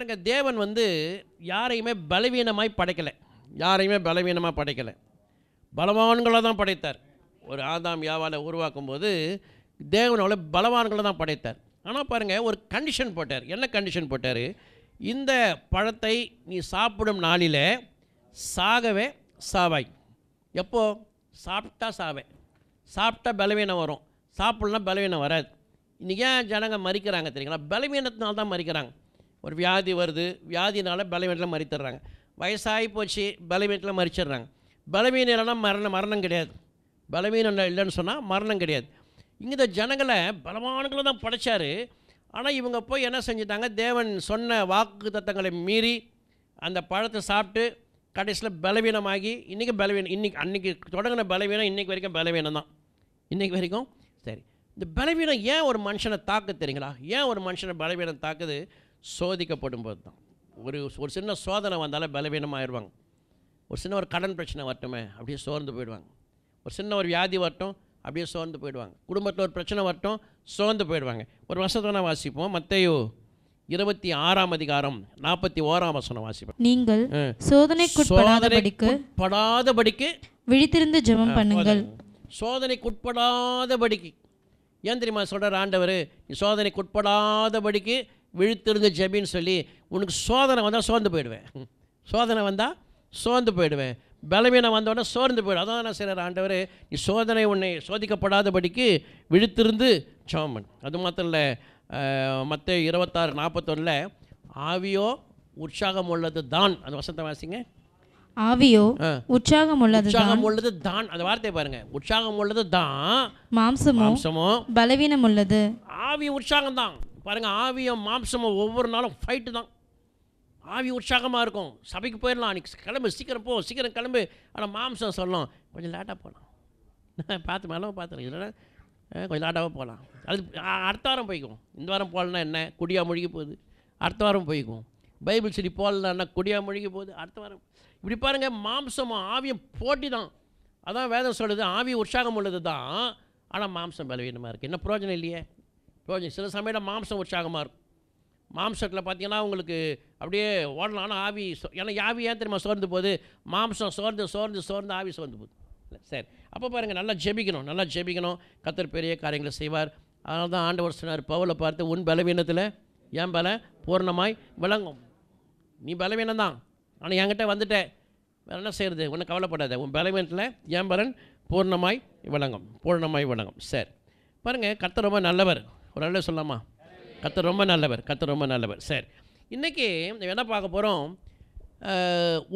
பாருங்கள் தேவன் வந்து யாரையுமே பலவீனமாய் படைக்கலை யாரையுமே பலவீனமாக படைக்கலை பலவான்களாக தான் படைத்தார் ஒரு ஆதாம் யாவால் உருவாக்கும் போது தேவனோட பலவான்களை தான் படைத்தார் ஆனால் பாருங்கள் ஒரு கண்டிஷன் போட்டார் என்ன கண்டிஷன் போட்டார் இந்த பழத்தை நீ சாப்பிடும் நாளில் சாகவே சாவாய் எப்போது சாப்பிட்டா சாவே சாப்பிட்டா பலவீனம் வரும் சாப்பிட்லாம் பலவீனம் வராது இன்றைக்கி ஏன் ஜனங்கள் மறிக்கிறாங்க தெரியுங்களா பலவீனத்தினால தான் மறிக்கிறாங்க ஒரு வியாதி வருது வியாதினால் பலவீனத்தில் மறித்துடுறாங்க வயசாகி போச்சு பலவீனத்தில் மறிச்சிடுறாங்க பலவீனம் இல்லைன்னா மரணம் மரணம் கிடையாது பலவீனம் இல்லைன்னு சொன்னால் மரணம் கிடையாது இந்த ஜனங்களை பலமானங்களை தான் படைத்தார் ஆனால் இவங்க போய் என்ன செஞ்சுட்டாங்க தேவன் சொன்ன வாக்கு தத்தங்களை மீறி அந்த பழத்தை சாப்பிட்டு கடைசியில் பலவீனமாகி இன்றைக்கி பலவீனம் இன்றைக்கி அன்றைக்கி தொடங்கின பலவீனம் இன்றைக்கு வரைக்கும் பலவீனம் தான் இன்றைக்கி வரைக்கும் சரி இந்த பலவீனம் ஏன் ஒரு மனுஷனை தாக்கு தெரியுங்களா ஏன் ஒரு மனுஷனை பலவீனம் தாக்குது சோதிக்கப்படும் போது தான் ஒரு ஒரு சின்ன சோதனை வந்தாலே பலவீனமாகிடுவாங்க ஒரு சின்ன ஒரு கடன் பிரச்சனை வரட்டுமே அப்படியே சோர்ந்து போயிடுவாங்க ஒரு சின்ன ஒரு வியாதி வரட்டும் அப்படியே சோர்ந்து போயிடுவாங்க குடும்பத்தில் ஒரு பிரச்சனை வரட்டும் சோர்ந்து போயிடுவாங்க ஒரு வசதனை வாசிப்போம் மத்தையோ இருபத்தி ஆறாம் அதிகாரம் நாற்பத்தி ஓராம் வசனம் வாசிப்போம் நீங்கள் சோதனைக்கு படாதபடிக்கு விழித்திருந்து ஜெபம் பண்ணுங்கள் சோதனைக்குட்படாதபடிக்கு ஏன் தெரியுமா சொல்கிற ஆண்டவர் நீ சோதனைக்குட்படாதபடிக்கு விழுத்திருந்து ஜபின்னு சொல்லி உனக்கு சோதனை வந்தால் சோர்ந்து போயிடுவேன் சோதனை வந்தால் சோர்ந்து போயிடுவேன் பலவீனம் வந்தோடனே சோர்ந்து போயிடும் அதான் நான் ஆண்டவர் நீ சோதனை உன்னை சோதிக்கப்படாதபடிக்கு விழுத்திருந்து சோமன் அது மாத்திரம் இல்லை மற்ற இருபத்தாறு நாற்பத்தொன்னில் ஆவியோ உற்சாகம் உள்ளது தான் அந்த வசந்த வாசிங்க ஆவியோ உற்சாகம் உள்ளது உற்சாகம் உள்ளது தான் அந்த வார்த்தையை பாருங்க உற்சாகம் உள்ளது தான் மாம்சமோ மாம்சமோ பலவீனம் உள்ளது ஆவி உற்சாகம் தான் பாருங்கள் ஆவியும் மாம்சமும் ஒவ்வொரு நாளும் ஃபைட்டு தான் ஆவி உற்சாகமாக இருக்கும் சபைக்கு போயிடலாம் அன்றைக்கி கிளம்பு சீக்கிரம் போ சீக்கிரம் கிளம்பு ஆனால் மாம்சம் சொல்லலாம் கொஞ்சம் லேட்டாக போகலாம் பார்த்து மேலே பார்த்துருக்கேன் இல்லைன்னா கொஞ்சம் லேட்டாக போகலாம் அது அடுத்த வாரம் போய்க்கும் இந்த வாரம் போகலன்னா என்ன குடியாக மொழிக்கு போகுது அடுத்த வாரம் போய்க்கும் பைபிள் சரி போகலன்னா குடியாக மொழிக்கு போகுது அடுத்த வாரம் இப்படி பாருங்கள் மாம்சம் ஆவியும் போட்டி தான் அதான் வேதம் சொல்லுது ஆவி உற்சாகம் உள்ளது தான் ஆனால் மாம்சம் பலவீனமாக இருக்குது என்ன பிரோஜனம் இல்லையே கொஞ்சம் சில சமயம் மாம்சம் உற்சாகமாக இருக்கும் மாம்சத்தில் பார்த்தீங்கன்னா உங்களுக்கு அப்படியே ஓடலான ஆவி ஏன்னா ஆவி ஏன் தெரியுமா சோர்ந்து போகுது மாம்சம் சோர்ந்து சோர்ந்து சோர்ந்து ஆவி சோர்ந்து போகுது இல்லை சரி அப்போ பாருங்கள் நல்லா ஜெபிக்கணும் நல்லா ஜெபிக்கணும் கத்தர் பெரிய காரியங்களை செய்வார் அதனால தான் ஆண்டவர் வருஷனார் பவுலை பார்த்து உன் பலவீனத்தில் என் பல பூர்ணமாய் விளங்கும் நீ பலவீனம் தான் ஆனால் என்கிட்ட வந்துட்டேன் வேறு என்ன செய்கிறது ஒன்றும் கவலைப்படாத உன் பலவீனத்தில் என் பலன் பூர்ணமாய் விளங்கும் பூர்ணமாய் விளங்கும் சரி பாருங்கள் கத்தர் ரொம்ப நல்லவர் ஒரு நல்ல சொல்லாமா கத்தர் ரொம்ப நல்லவர் கத்தர் ரொம்ப நல்லவர் சரி இன்றைக்கி என்ன பார்க்க போகிறோம்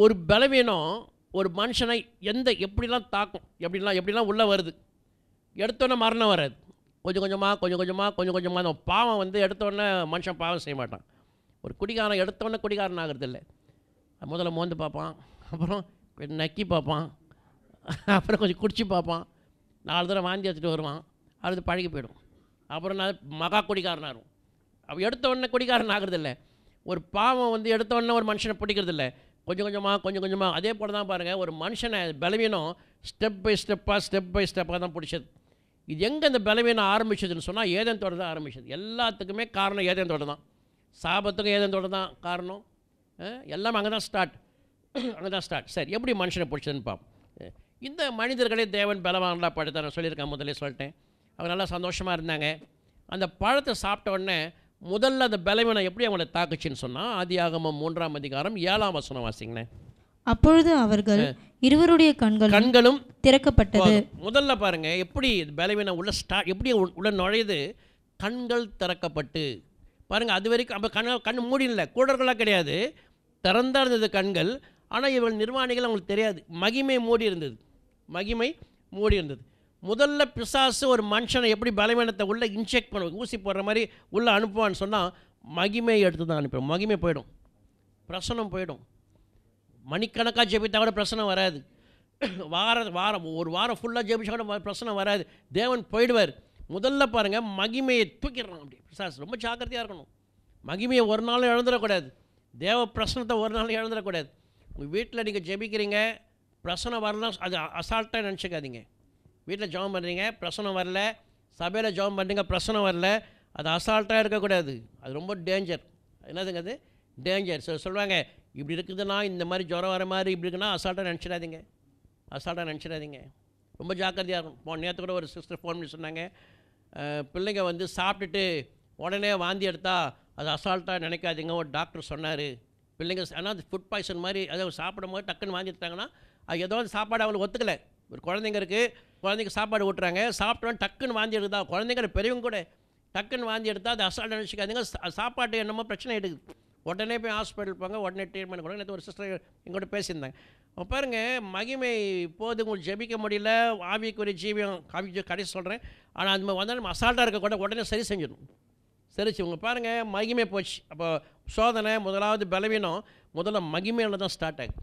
ஒரு பலவீனம் ஒரு மனுஷனை எந்த எப்படிலாம் தாக்கும் எப்படிலாம் எப்படிலாம் உள்ளே வருது எடுத்தோடனே மரணம் வராது கொஞ்சம் கொஞ்சமாக கொஞ்சம் கொஞ்சமாக கொஞ்சம் கொஞ்சமாக அந்த பாவம் வந்து எடுத்தோடனே மனுஷன் பாவம் செய்ய மாட்டான் ஒரு குடிகாரன் எடுத்தோடனே குடிகாரன் ஆகிறது இல்லை முதல்ல மோந்து பார்ப்பான் அப்புறம் நக்கி பார்ப்பான் அப்புறம் கொஞ்சம் குடிச்சு பார்ப்பான் நாலு தடவை வாந்தி எடுத்துகிட்டு வருவான் அடுத்து பழகி போயிடும் அப்புறம் நான் மகா குடிகாரனாகும் அவள் எடுத்த உடனே குடிகாரன் ஆகுறதில்ல ஒரு பாவம் வந்து எடுத்த உடனே ஒரு மனுஷனை பிடிக்கிறதில்ல கொஞ்சம் கொஞ்சமாக கொஞ்சம் கொஞ்சமாக அதே போல் தான் பாருங்கள் ஒரு மனுஷனை பலவீனம் ஸ்டெப் பை ஸ்டெப்பாக ஸ்டெப் பை ஸ்டெப்பாக தான் பிடிச்சது இது எங்கே இந்த பலவீனம் ஆரம்பிச்சதுன்னு சொன்னால் ஏதன் தோட தான் ஆரம்பிச்சது எல்லாத்துக்குமே காரணம் ஏதேன் தோட தான் சாபத்துக்கும் ஏதேன் தோட தான் காரணம் எல்லாம் அங்கே தான் ஸ்டார்ட் அங்கே தான் ஸ்டார்ட் சரி எப்படி மனுஷனை பிடிச்சதுன்னு பார்ப்போம் இந்த மனிதர்களே தேவன் பலவானலாக படுத்த நான் சொல்லியிருக்கேன் முதலே சொல்லிட்டேன் அவங்க நல்லா சந்தோஷமாக இருந்தாங்க அந்த பழத்தை சாப்பிட்ட உடனே முதல்ல அந்த பலவீனம் எப்படி அவங்கள தாக்குச்சின்னு சொன்னால் ஆதி ஆகமம் மூன்றாம் அதிகாரம் ஏழாம் வசனம் வாசிங்கண்ணே அப்பொழுது அவர்கள் இருவருடைய கண்கள் கண்களும் திறக்கப்பட்டது முதல்ல பாருங்க எப்படி பலவீனம் உள்ள ஸ்டா எப்படி உள்ள நுழையுது கண்கள் திறக்கப்பட்டு பாருங்க அது வரைக்கும் அப்போ கண்கள் கண் மூடில கூடர்களாக கிடையாது திறந்தா இருந்தது கண்கள் ஆனால் இவர்கள் நிர்வாணிகள் அவங்களுக்கு தெரியாது மகிமை மூடி இருந்தது மகிமை மூடி இருந்தது முதல்ல பிசாசு ஒரு மனுஷனை எப்படி பலவீனத்தை உள்ளே இன்ஜெக்ட் பண்ணுவோம் ஊசி போடுற மாதிரி உள்ளே அனுப்புவான்னு சொன்னால் மகிமை எடுத்து தான் அனுப்பிடும் மகிமை போயிடும் பிரசனம் போயிடும் மணிக்கணக்காக ஜெபித்தா கூட பிரச்சனை வராது வார வாரம் ஒரு வாரம் ஃபுல்லாக ஜெபிச்சா கூட பிரச்சனை வராது தேவன் போயிடுவார் முதல்ல பாருங்கள் மகிமையை தூக்கிடுறான் அப்படி பிசாசு ரொம்ப ஜாக்கிரதையாக இருக்கணும் மகிமையை ஒரு நாளும் இழந்துடக்கூடாது தேவ பிரசனத்தை ஒரு நாளும் இழந்துடக்கூடாது உங்கள் வீட்டில் நீங்கள் ஜெபிக்கிறீங்க பிரசனை வரலாம் அது அசால்ட்டாக நினச்சிக்காதீங்க வீட்டில் ஜாம் பண்ணுறீங்க பிரசனம் வரல சபையில் ஜாம் பண்ணுறீங்க பிரசனம் வரல அது அசால்ட்டாக இருக்கக்கூடாது அது ரொம்ப டேஞ்சர் என்னதுங்க அது டேஞ்சர் சார் சொல்லுவாங்க இப்படி இருக்குதுன்னா இந்த மாதிரி ஜுரம் வர மாதிரி இப்படி இருக்குன்னா அசால்ட்டாக நினச்சிடாதீங்க அசால்ட்டாக நினச்சிடாதீங்க ரொம்ப ஜாக்கிரதையாக இருக்கும் போன நேற்று கூட ஒரு சிஸ்டர் ஃபோன் பண்ணி சொன்னாங்க பிள்ளைங்க வந்து சாப்பிட்டுட்டு உடனே வாந்தி எடுத்தால் அது அசால்ட்டாக நினைக்காதீங்க ஒரு டாக்டர் சொன்னார் பிள்ளைங்க ஆனால் அது ஃபுட் பாய்சன் மாதிரி அதை சாப்பிடும் போது டக்குன்னு வாங்கி எடுத்தாங்கன்னா அது ஏதோ சாப்பாடு அவங்களுக்கு ஒத்துக்கலை ஒரு குழந்தைங்க இருக்குது குழந்தைக்கு சாப்பாடு ஊட்டுறாங்க சாப்பிட்டோன்னு டக்குன்னு வாந்தி எடுத்தா குழந்தைங்க பெரியவங்க கூட டக்குன்னு வாந்தி எடுத்தால் அது அசால்ட் நினச்சிக்காதீங்க சாப்பாட்டு என்னமோ பிரச்சனை எடுக்குது உடனே போய் ஹாஸ்பிட்டல் போங்க உடனே ட்ரீட்மெண்ட் கொடுங்க ஒரு சிஸ்டர் எங்கூட பேசியிருந்தாங்க பாருங்க மகிமை போது உங்களுக்கு ஜெபிக்க முடியல ஆவிக்குரிய ஜீவியம் காவி கடைசி சொல்கிறேன் ஆனால் அது மாதிரி வந்தால் நம்ம அசால்ட்டாக இருக்கக்கூட உடனே சரி செஞ்சிடணும் சரிச்சு உங்கள் பாருங்கள் மகிமை போச்சு அப்போ சோதனை முதலாவது பலவீனம் முதல்ல மகிமையில் தான் ஸ்டார்ட் ஆகுது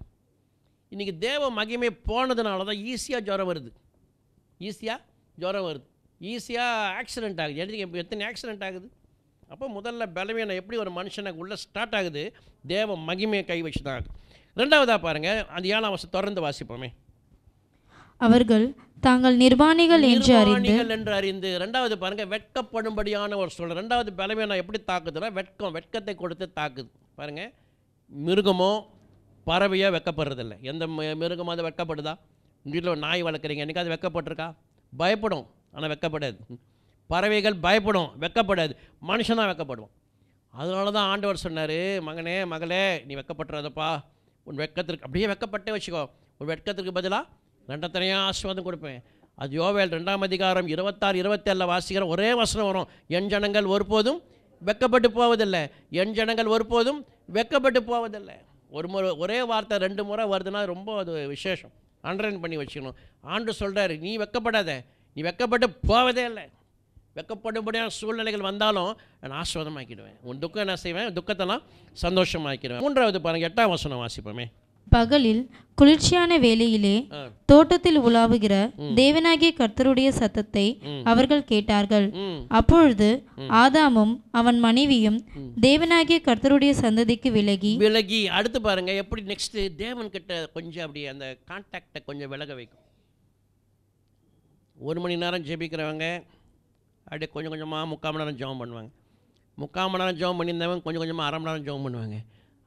இன்றைக்கி தேவ மகிமை போனதுனால தான் ஈஸியாக ஜுரம் வருது ஈஸியாக ஜுரம் வருது ஈஸியாக ஆக்சிடெண்ட் ஆகுது எனக்கு இப்போ எத்தனை ஆக்சிடெண்ட் ஆகுது அப்போ முதல்ல பலவீனம் எப்படி ஒரு மனுஷனுக்கு உள்ளே ஸ்டார்ட் ஆகுது தேவ மகிமையை கை வச்சு தான் ஆகுது ரெண்டாவதாக பாருங்கள் அந்த ஏழாம் வருஷம் தொடர்ந்து வாசிப்போமே அவர்கள் தாங்கள் நிர்வாணிகள் என்று அறிந்து என்று அறிந்து ரெண்டாவது பாருங்கள் வெட்கப்படும்படியான ஒரு சூழல் ரெண்டாவது பலவீனம் எப்படி தாக்குதுன்னா வெட்கம் வெட்கத்தை கொடுத்து தாக்குது பாருங்கள் மிருகமோ பறவையோ வெட்கப்படுறதில்ல எந்த மிருகமாக வெட்கப்படுதா உங்கள் வீட்டில் நாய் வளர்க்குறீங்க என்றைக்காவது வெக்கப்பட்டிருக்கா பயப்படும் ஆனால் வெக்கப்படாது பறவைகள் பயப்படும் வெக்கப்படாது மனுஷன் தான் வெக்கப்படுவோம் அதனால தான் ஆண்டவர் சொன்னார் மகனே மகளே நீ வெக்கப்பட்டுறதப்பா உன் வெக்கத்திற்கு அப்படியே வெக்கப்பட்டே வச்சுக்கோ உன் வெட்கத்திற்கு பதிலாக ரெண்டத்தனையாக ஆசிர்வாதம் கொடுப்பேன் அது யோவேல் ரெண்டாம் அதிகாரம் இருபத்தாறு இருபத்தேழில் வாசிக்கிற ஒரே வசனம் வரும் என் ஜனங்கள் ஒருபோதும் வெக்கப்பட்டு போவதில்லை என் ஜனங்கள் ஒருபோதும் வெக்கப்பட்டு போவதில்லை ஒரு முறை ஒரே வார்த்தை ரெண்டு முறை வருதுன்னா ரொம்ப அது விசேஷம் அண்டர்லைன் பண்ணி வச்சுக்கணும் ஆண்டு சொல்கிறாரு நீ வெக்கப்படாத நீ வெக்கப்பட்டு போவதே இல்லை வெக்கப்படும்படியான சூழ்நிலைகள் வந்தாலும் நான் ஆஸ்வாதமாக்கிடுவேன் உன் துக்கம் என்ன செய்வேன் துக்கத்தெல்லாம் சந்தோஷமாக்கிடுவேன் மூன்றாவது பாருங்கள் எட்டாம் வசனம் வாசிப்போமே பகலில் குளிர்ச்சியான வேலையிலே தோட்டத்தில் உலாவுகிற தேவனாகிய கர்த்தருடைய சத்தத்தை அவர்கள் கேட்டார்கள் அப்பொழுது ஆதாமும் அவன் மனைவியும் தேவனாகிய கர்த்தருடைய சந்ததிக்கு விலகி விலகி அடுத்து பாருங்க எப்படி நெக்ஸ்ட் தேவன் கிட்ட கொஞ்சம் அப்படி அந்த கான்டாக்டை கொஞ்சம் விலக வைக்கும் ஒரு மணி நேரம் ஜெபிக்கிறவங்க அப்படியே கொஞ்சம் கொஞ்சமாக முக்கால் மணி நேரம் ஜோம் பண்ணுவாங்க முக்கால் மணி நேரம் ஜோம் பண்ணியிருந்தவங்க கொஞ்சம் கொஞ்சமாக அரை மணி நேரம் ஜோம் பண்ணுவாங்க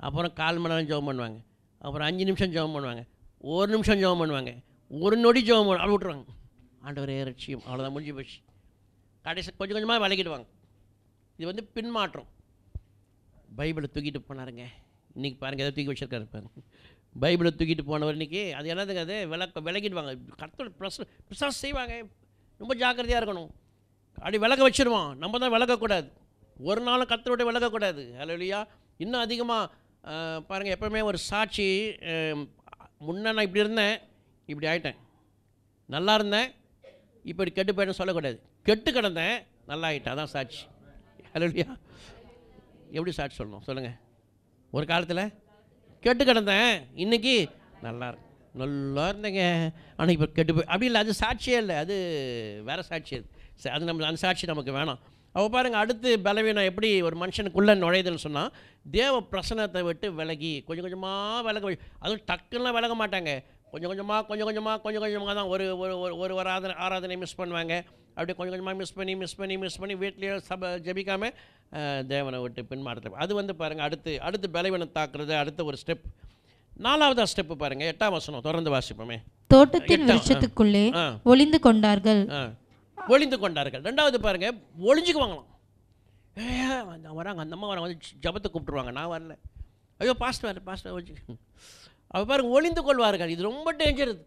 அப்புறம் கால் மணி நேரம் ஜெபம் பண்ணுவாங்க அப்புறம் அஞ்சு நிமிஷம் ஜெபம் பண்ணுவாங்க ஒரு நிமிஷம் ஜெபம் பண்ணுவாங்க ஒரு நொடி ஜெபம் பண்ண விட்டுருவாங்க விட்ருவாங்க ஆண்டவரே ரட்சியம் அவ்வளோதான் முடிஞ்சு போச்சு கடைசி கொஞ்சம் கொஞ்சமாக விலகிடுவாங்க இது வந்து பின்மாற்றம் பைபிளை தூக்கிட்டு போனாருங்க இன்றைக்கி பாருங்கள் எதாவது தூக்கி வச்சுருக்காரு பாருங்க பைபிளை தூக்கிட்டு போனவர் இன்றைக்கி அது என்னதுங்க அது விளக்க விளக்கிடுவாங்க கத்தோட ப்ரஸ் ப்ரிசாஸ் செய்வாங்க ரொம்ப ஜாக்கிரதையாக இருக்கணும் அப்படி விலக வச்சுருவான் நம்ம தான் விளக்கக்கூடாது ஒரு நாளும் கத்தரோட விலகக்கூடாது ஹலோ இல்லையா இன்னும் அதிகமாக பாருங்கள் எப்போவுமே ஒரு சாட்சி முன்னே நான் இப்படி இருந்தேன் இப்படி ஆகிட்டேன் நல்லா இருந்தேன் இப்படி கெட்டு போயிட்டேன் சொல்லக்கூடாது கெட்டு கிடந்தேன் நல்லா ஆகிட்டேன் அதான் சாட்சி ஹலோ இல்லையா எப்படி சாட்சி சொல்லணும் சொல்லுங்கள் ஒரு காலத்தில் கெட்டு கிடந்தேன் இன்றைக்கி நல்லா இருக்கு நல்லா இருந்தேங்க ஆனால் இப்போ கெட்டு போய் அப்படி இல்லை அது சாட்சியே இல்லை அது வேறு சாட்சி அது அது நம்ம அந்த சாட்சி நமக்கு வேணாம் அப்போ பாருங்கள் அடுத்து பலவீனம் எப்படி ஒரு மனுஷனுக்குள்ளே நுழையுதுன்னு சொன்னால் தேவ பிரசனத்தை விட்டு விலகி கொஞ்சம் கொஞ்சமாக விலக அதுவும் டக்குன்னுலாம் விலக மாட்டாங்க கொஞ்சம் கொஞ்சமாக கொஞ்சம் கொஞ்சமாக கொஞ்சம் கொஞ்சமாக தான் ஒரு ஒரு ஒரு ஒரு ஆராதனை ஆராதனை மிஸ் பண்ணுவாங்க அப்படியே கொஞ்சம் கொஞ்சமாக மிஸ் பண்ணி மிஸ் பண்ணி மிஸ் பண்ணி வீட்லேயே சப ஜபிக்காமல் தேவனை விட்டு பின்மாறுறது அது வந்து பாருங்கள் அடுத்து அடுத்து பலவீனம் தாக்குறது அடுத்த ஒரு ஸ்டெப் நாலாவதா ஸ்டெப்பு பாருங்கள் எட்டாம் வசனம் தொடர்ந்து வாசிப்போமே தோட்டத்தின் வருஷத்துக்குள்ளே ஒளிந்து கொண்டார்கள் ஒளிந்து கொண்டார்கள் ரெண்டாவது பாருங்கள் ஒளிஞ்சுக்குவாங்களாம் அந்த வராங்க அந்த அம்மா வராங்க வந்து ஜபத்தை கூப்பிட்டுருவாங்க நான் வரல ஐயோ பாஸ்ட் வரல பாஸ்ட் ஒழிச்சு அவள் பாருங்கள் ஒளிந்து கொள்வார்கள் இது ரொம்ப டேஞ்சர் இது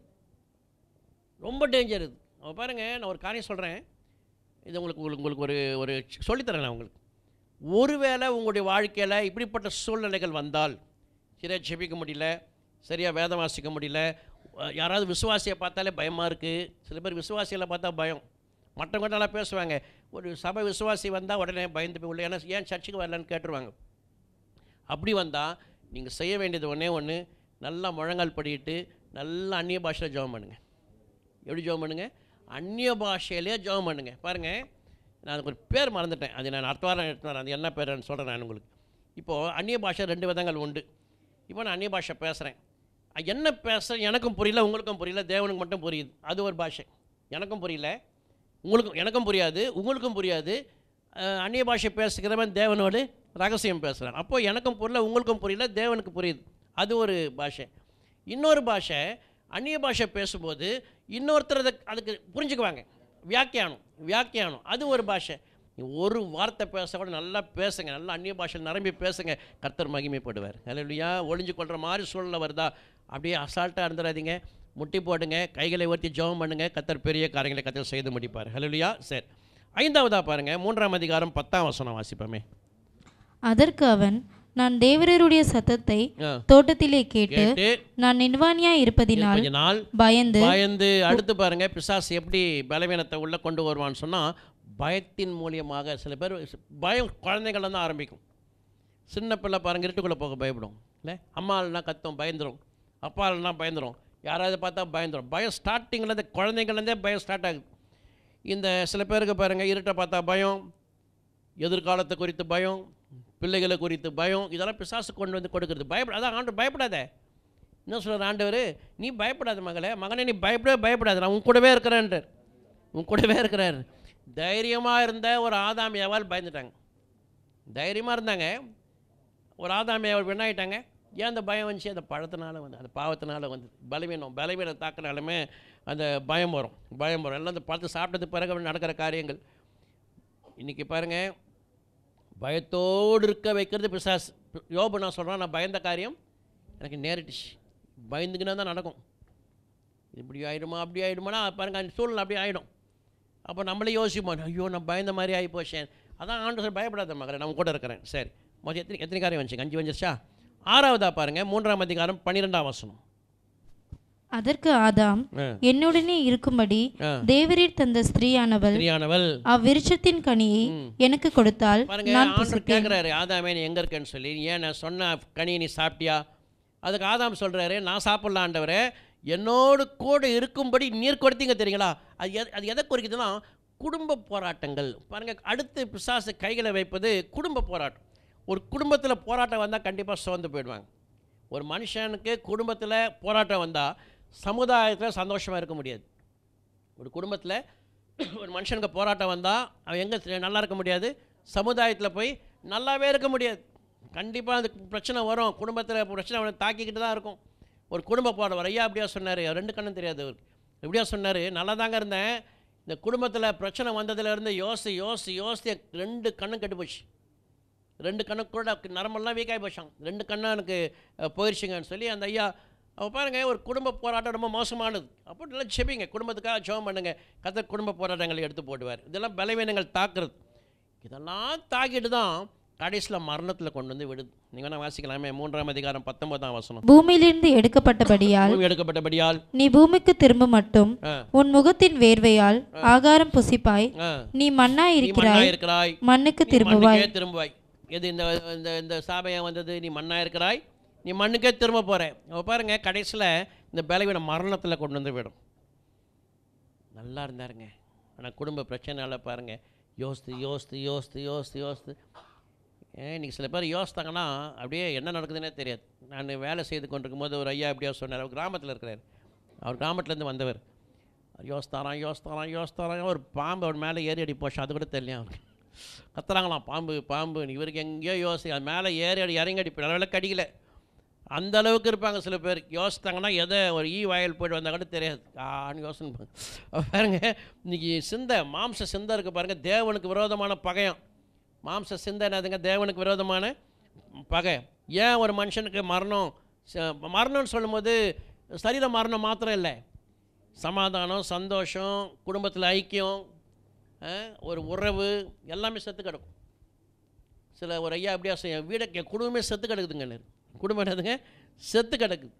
ரொம்ப டேஞ்சர் இது அவள் பாருங்கள் நான் ஒரு காரியம் சொல்கிறேன் இது உங்களுக்கு உங்களுக்கு உங்களுக்கு ஒரு ஒரு சொல்லித்தரேன் உங்களுக்கு ஒருவேளை உங்களுடைய வாழ்க்கையில் இப்படிப்பட்ட சூழ்நிலைகள் வந்தால் சரியாக ஜெபிக்க முடியல சரியாக வேதம் வாசிக்க முடியல யாராவது விசுவாசியை பார்த்தாலே பயமாக இருக்குது சில பேர் விசுவாசியில் பார்த்தா பயம் மற்றவங்க நல்லா பேசுவாங்க ஒரு சபை விசுவாசி வந்தால் உடனே பயந்து போய் உள்ள ஏன்னா ஏன் சர்ச்சுக்கு வரலன்னு கேட்டுருவாங்க அப்படி வந்தால் நீங்கள் செய்ய வேண்டியது ஒன்றே ஒன்று நல்லா முழங்கால் படிக்கிட்டு நல்லா அந்நிய பாஷையில் ஜோம் பண்ணுங்கள் எப்படி ஜோம் பண்ணுங்கள் அந்நிய பாஷையிலே ஜோம் பண்ணுங்க பாருங்கள் நான் அதுக்கு ஒரு பேர் மறந்துட்டேன் அது நான் அர்த்தவாரம் எடுத்து எடுத்துனார் அது என்ன பேர்னு சொல்கிறேன் நான் உங்களுக்கு இப்போது அந்நிய பாஷை ரெண்டு விதங்கள் உண்டு இப்போ நான் அந்நிய பாஷை பேசுகிறேன் என்ன பேசுகிறேன் எனக்கும் புரியல உங்களுக்கும் புரியல தேவனுக்கு மட்டும் புரியுது அது ஒரு பாஷை எனக்கும் புரியல உங்களுக்கும் எனக்கும் புரியாது உங்களுக்கும் புரியாது அந்நிய பாஷை பேசுகிறவன் தேவனோடு ரகசியம் பேசுகிறான் அப்போது எனக்கும் புரியல உங்களுக்கும் புரியல தேவனுக்கு புரியுது அது ஒரு பாஷை இன்னொரு பாஷை அந்நிய பாஷை பேசும்போது இன்னொருத்தர் அதை அதுக்கு புரிஞ்சுக்குவாங்க வியாக்கியானம் வியாக்கியானம் அது ஒரு பாஷை ஒரு வார்த்தை பேச கூட நல்லா பேசுங்க நல்லா அந்நிய பாஷை நிரம்பி பேசுங்க கர்த்தர் மகிமைப்படுவார் ஹலோ இல்லையா ஒளிஞ்சு கொள்கிற மாதிரி சூழ்நிலை வருதா அப்படியே அசால்ட்டாக இருந்துடாதீங்க முட்டி போடுங்க கைகளை உயர்த்தி ஜெபம் பண்ணுங்கள் கத்தர் பெரிய காரியங்களை கத்தர் செய்து முடிப்பார் ஹலோலியா சரி ஐந்தாவதாக பாருங்கள் மூன்றாம் அதிகாரம் பத்தாம் வசனம் வாசிப்போமே அதற்கு அவன் நான் தேவரருடைய சத்தத்தை தோட்டத்திலே கேட்டு நான் நிர்வாணியா இருப்பதினால் பயந்து பயந்து அடுத்து பாருங்க பிசாஸ் எப்படி பலவீனத்தை உள்ள கொண்டு வருவான்னு சொன்னால் பயத்தின் மூலியமாக சில பேர் பயம் குழந்தைகள் தான் ஆரம்பிக்கும் சின்ன பிள்ளை பாருங்க இருட்டுக்குள்ளே போக பயப்படும் இல்லை அம்மாலாம் கத்தும் பயந்துடும் அப்பாலாம் பயந்துடும் யாராவது பார்த்தா பயந்துடும் பயம் ஸ்டார்டிங்லேருந்து குழந்தைங்கள்லேருந்தே பயம் ஸ்டார்ட் ஆகுது இந்த சில பேருக்கு பாருங்கள் இருட்டை பார்த்தா பயம் எதிர்காலத்தை குறித்து பயம் பிள்ளைகளை குறித்து பயம் இதெல்லாம் பிசாசு கொண்டு வந்து கொடுக்குறது பயப்பட அதான் ஆண்டு பயப்படாத என்ன சொல்கிற ஆண்டவர் நீ பயப்படாத மகளே மகனே நீ பயப்படவே பயப்படாத நான் உன் கூடவே இருக்கிறேன்றார் உன் கூடவே இருக்கிறார் தைரியமாக இருந்த ஒரு ஆதாமியாவால் பயந்துட்டாங்க தைரியமாக இருந்தாங்க ஒரு ஆதாமியாவால் என்ன ஏன் அந்த பயம் வந்துச்சு அந்த பழத்தினால வந்து அந்த பாவத்தினால வந்து பலவீனம் பலவீனம் தாக்கினாலுமே அந்த பயம் வரும் பயம் வரும் எல்லாம் அந்த பழத்தை சாப்பிட்டது பிறகு நடக்கிற காரியங்கள் இன்றைக்கி பாருங்கள் பயத்தோடு இருக்க வைக்கிறது பிசாஸ் யோபு நான் சொல்கிறேன் நான் பயந்த காரியம் எனக்கு நேரிட்டுச்சு பயந்துக்கினா தான் நடக்கும் இப்படி ஆகிடுமா அப்படி ஆகிடுமானா பாருங்கள் அந்த சூழ்நிலை அப்படி ஆகிடும் அப்போ நம்மளே யோசிப்போம் ஐயோ நான் பயந்த மாதிரி ஆகி போச்சேன் அதான் ஆண்டு சார் பயப்படாத மகரே நம்ம கூட இருக்கிறேன் சரி மொத்தம் எத்தனை எத்தனை காரியம் வந்துச்சு அஞ்சு வந்துருச்சா ஆறாவதா பாருங்க மூன்றாம் அதிகாரம் பன்னிரெண்டாம் வசனம் அதற்கு ஆதாம் என்னுடனே இருக்கும்படி தேவரீர் தந்த ஸ்திரீயானவள் ஸ்திரீயானவள் அவ்விருச்சத்தின் கனியை எனக்கு கொடுத்தால் கேட்கிறாரு ஆதாமே நீ எங்க இருக்கேன்னு சொல்லி ஏன் நான் சொன்ன கனியை நீ சாப்பிட்டியா அதுக்கு ஆதாம் சொல்றாரு நான் சாப்பிடலாண்டவரே என்னோடு கூட இருக்கும்படி நீர் கொடுத்தீங்க தெரியுங்களா அது அது எதை குறிக்குதுன்னா குடும்ப போராட்டங்கள் பாருங்க அடுத்து பிசாசு கைகளை வைப்பது குடும்ப போராட்டம் ஒரு குடும்பத்தில் போராட்டம் வந்தால் கண்டிப்பாக சோர்ந்து போயிடுவாங்க ஒரு மனுஷனுக்கு குடும்பத்தில் போராட்டம் வந்தால் சமுதாயத்தில் சந்தோஷமாக இருக்க முடியாது ஒரு குடும்பத்தில் ஒரு மனுஷனுக்கு போராட்டம் வந்தால் அவன் எங்கே நல்லா இருக்க முடியாது சமுதாயத்தில் போய் நல்லாவே இருக்க முடியாது கண்டிப்பாக அது பிரச்சனை வரும் குடும்பத்தில் பிரச்சனை அவனை தாக்கிக்கிட்டு தான் இருக்கும் ஒரு குடும்ப போராட்டம் வர ஐயா அப்படியா சொன்னார் ரெண்டு கண்ணும் தெரியாது அவருக்கு எப்படியா சொன்னார் நல்லா தாங்க இருந்தேன் இந்த குடும்பத்தில் பிரச்சனை வந்ததுலேருந்து யோசி யோசி யோசி ரெண்டு கண்ணும் கெட்டு போச்சு ரெண்டு கண்ணுக்கு கூட நரம்பெல்லாம் வீக்காகி போச்சான் ரெண்டு கண்ணாக எனக்கு போயிடுச்சுங்கன்னு சொல்லி அந்த ஐயா அவன் பாருங்கள் ஒரு குடும்ப போராட்டம் ரொம்ப மோசமானது அப்போ நல்லா செபிங்க குடும்பத்துக்காக ஜெபம் பண்ணுங்கள் கத்த குடும்ப போராட்டங்களை எடுத்து போடுவார் இதெல்லாம் பலவீனங்கள் தாக்குறது இதெல்லாம் தாக்கிட்டு தான் கடைசியில் மரணத்தில் கொண்டு வந்து விடுது நீங்கள் வேணா வாசிக்கலாமே மூன்றாம் அதிகாரம் பத்தொன்பதாம் வசனம் பூமியிலிருந்து எடுக்கப்பட்டபடியால் எடுக்கப்பட்டபடியால் நீ பூமிக்கு திரும்ப மட்டும் உன் முகத்தின் வேர்வையால் ஆகாரம் புசிப்பாய் நீ மண்ணாய் இருக்கிறாய் மண்ணுக்கு திரும்புவாய் திரும்புவாய் எது இந்த இந்த இந்த சாபையாக வந்தது நீ மண்ணாக இருக்கிறாய் நீ மண்ணுக்கே திரும்ப போகிறேன் அவள் பாருங்கள் கடைசியில் இந்த பலவீன மரணத்தில் கொண்டு வந்து விடும் நல்லா இருந்தாருங்க ஆனால் குடும்ப பிரச்சனையால் பாருங்கள் யோசித்து யோசித்து யோசித்து யோசித்து யோசித்து ஏன் இன்றைக்கி சில பேர் யோசித்தாங்கன்னா அப்படியே என்ன நடக்குதுன்னே தெரியாது நான் வேலை செய்து கொண்டிருக்கும் போது ஒரு ஐயா அப்படியே சொன்னார் அவர் கிராமத்தில் இருக்கிறார் அவர் கிராமத்துலேருந்து வந்தவர் யோசித்தாராம் யோசித்தாரான் யோசித்தாரான் ஒரு பாம்பு அவர் மேலே ஏறி அடி போச்சு அது கூட தெரியலையா அவருக்கு கத்துறாங்களாம் பாம்பு பாம்பு இவருக்கு எங்கேயோ யோசி அது மேலே ஏறி அடி இறங்கி அடி அளவில் கடிக்கல அந்த அளவுக்கு இருப்பாங்க சில பேர் யோசித்தாங்கன்னா எதை ஒரு ஈ வாயில் போய்ட்டு வந்தால் கூட தெரியாது ஆன்னு யோசனை பாருங்க இன்னைக்கு சிந்தை மாம்ச சிந்தை இருக்குது பாருங்கள் தேவனுக்கு விரோதமான பகையம் மாம்ச சிந்தை என்னதுங்க தேவனுக்கு விரோதமான பகை ஏன் ஒரு மனுஷனுக்கு மரணம் மரணம்னு சொல்லும்போது சரீர மரணம் மாத்திரம் இல்லை சமாதானம் சந்தோஷம் குடும்பத்தில் ஐக்கியம் ஒரு உறவு எல்லாமே செத்து கிடக்கும் சில ஒரு ஐயா அப்படியா செய்யும் வீடை குடும்பமே செத்து கிடக்குதுங்க குடும்பம் என்னதுங்க செத்து கிடக்குது